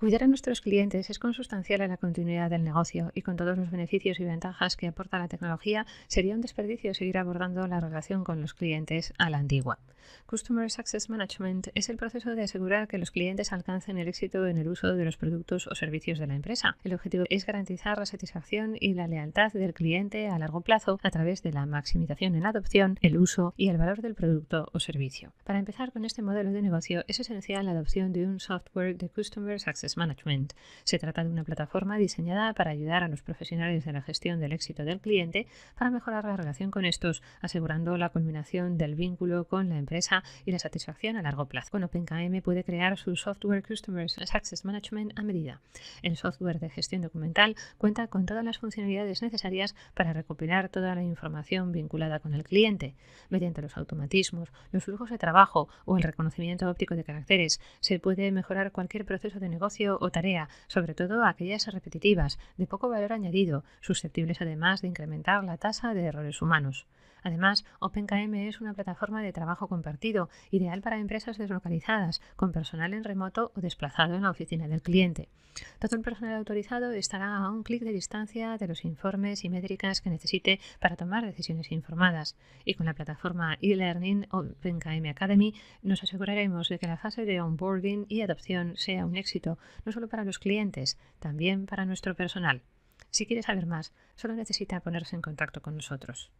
Cuidar a nuestros clientes es consustancial a la continuidad del negocio y con todos los beneficios y ventajas que aporta la tecnología, sería un desperdicio seguir abordando la relación con los clientes a la antigua. Customer Success Management es el proceso de asegurar que los clientes alcancen el éxito en el uso de los productos o servicios de la empresa. El objetivo es garantizar la satisfacción y la lealtad del cliente a largo plazo a través de la maximización en la adopción, el uso y el valor del producto o servicio. Para empezar con este modelo de negocio, es esencial la adopción de un software de Customer Success Management. Se trata de una plataforma diseñada para ayudar a los profesionales de la gestión del éxito del cliente para mejorar la relación con estos, asegurando la culminación del vínculo con la empresa y la satisfacción a largo plazo. Con OpenKM puede crear su software customers Success Management a medida. El software de gestión documental cuenta con todas las funcionalidades necesarias para recopilar toda la información vinculada con el cliente. Mediante los automatismos, los flujos de trabajo o el reconocimiento óptico de caracteres, se puede mejorar cualquier proceso de negocio o tarea, sobre todo aquellas repetitivas, de poco valor añadido, susceptibles además de incrementar la tasa de errores humanos. Además, OpenKM es una plataforma de trabajo compartido, ideal para empresas deslocalizadas, con personal en remoto o desplazado en la oficina del cliente. Todo el personal autorizado estará a un clic de distancia de los informes y métricas que necesite para tomar decisiones informadas. Y con la plataforma e-learning OpenKM Academy nos aseguraremos de que la fase de onboarding y adopción sea un éxito, no solo para los clientes, también para nuestro personal. Si quiere saber más, solo necesita ponerse en contacto con nosotros.